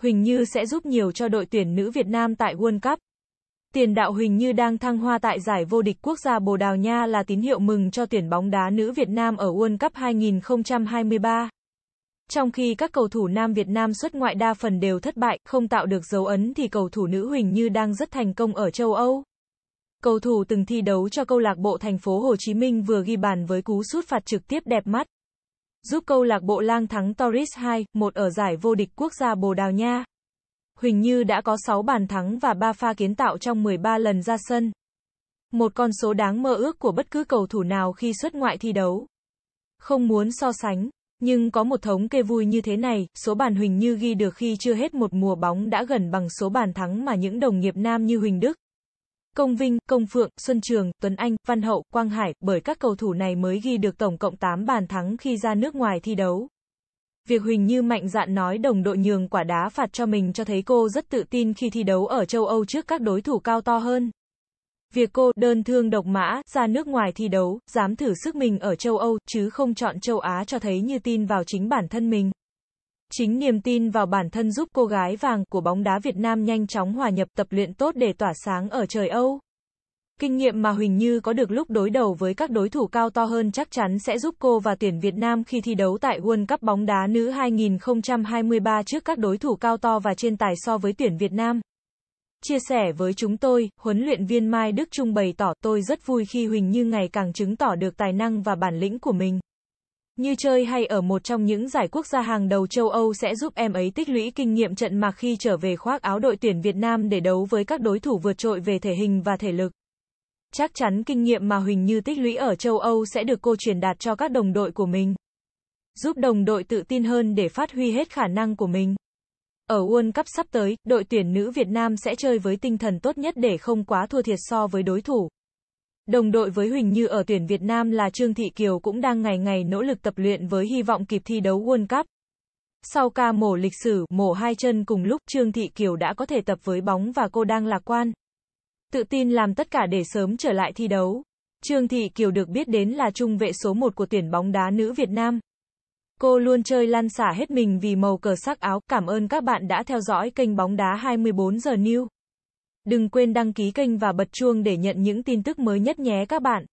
Huỳnh Như sẽ giúp nhiều cho đội tuyển nữ Việt Nam tại World Cup. Tiền đạo Huỳnh Như đang thăng hoa tại giải vô địch quốc gia Bồ Đào Nha là tín hiệu mừng cho tuyển bóng đá nữ Việt Nam ở World Cup 2023. Trong khi các cầu thủ nam Việt Nam xuất ngoại đa phần đều thất bại, không tạo được dấu ấn thì cầu thủ nữ Huỳnh Như đang rất thành công ở châu Âu. Cầu thủ từng thi đấu cho câu lạc bộ thành phố Hồ Chí Minh vừa ghi bàn với cú sút phạt trực tiếp đẹp mắt giúp câu lạc bộ lang thắng Torres 2, 1 ở giải vô địch quốc gia Bồ Đào Nha. Huỳnh Như đã có 6 bàn thắng và 3 pha kiến tạo trong 13 lần ra sân. Một con số đáng mơ ước của bất cứ cầu thủ nào khi xuất ngoại thi đấu. Không muốn so sánh, nhưng có một thống kê vui như thế này, số bàn Huỳnh Như ghi được khi chưa hết một mùa bóng đã gần bằng số bàn thắng mà những đồng nghiệp nam như Huỳnh Đức, Công Vinh, Công Phượng, Xuân Trường, Tuấn Anh, Văn Hậu, Quang Hải, bởi các cầu thủ này mới ghi được tổng cộng 8 bàn thắng khi ra nước ngoài thi đấu. Việc Huỳnh Như mạnh dạn nói đồng đội nhường quả đá phạt cho mình cho thấy cô rất tự tin khi thi đấu ở châu Âu trước các đối thủ cao to hơn. Việc cô đơn thương độc mã, ra nước ngoài thi đấu, dám thử sức mình ở châu Âu, chứ không chọn châu Á cho thấy như tin vào chính bản thân mình. Chính niềm tin vào bản thân giúp cô gái vàng của bóng đá Việt Nam nhanh chóng hòa nhập tập luyện tốt để tỏa sáng ở trời Âu. Kinh nghiệm mà Huỳnh Như có được lúc đối đầu với các đối thủ cao to hơn chắc chắn sẽ giúp cô và tuyển Việt Nam khi thi đấu tại World Cup bóng đá nữ 2023 trước các đối thủ cao to và trên tài so với tuyển Việt Nam. Chia sẻ với chúng tôi, huấn luyện viên Mai Đức Trung bày tỏ tôi rất vui khi Huỳnh Như ngày càng chứng tỏ được tài năng và bản lĩnh của mình. Như chơi hay ở một trong những giải quốc gia hàng đầu châu Âu sẽ giúp em ấy tích lũy kinh nghiệm trận mạc khi trở về khoác áo đội tuyển Việt Nam để đấu với các đối thủ vượt trội về thể hình và thể lực. Chắc chắn kinh nghiệm mà Huỳnh Như tích lũy ở châu Âu sẽ được cô truyền đạt cho các đồng đội của mình. Giúp đồng đội tự tin hơn để phát huy hết khả năng của mình. Ở World Cup sắp tới, đội tuyển nữ Việt Nam sẽ chơi với tinh thần tốt nhất để không quá thua thiệt so với đối thủ. Đồng đội với Huỳnh Như ở tuyển Việt Nam là Trương Thị Kiều cũng đang ngày ngày nỗ lực tập luyện với hy vọng kịp thi đấu World Cup. Sau ca mổ lịch sử, mổ hai chân cùng lúc Trương Thị Kiều đã có thể tập với bóng và cô đang lạc quan. Tự tin làm tất cả để sớm trở lại thi đấu. Trương Thị Kiều được biết đến là trung vệ số 1 của tuyển bóng đá nữ Việt Nam. Cô luôn chơi lăn xả hết mình vì màu cờ sắc áo. Cảm ơn các bạn đã theo dõi kênh bóng đá 24 giờ New. Đừng quên đăng ký kênh và bật chuông để nhận những tin tức mới nhất nhé các bạn.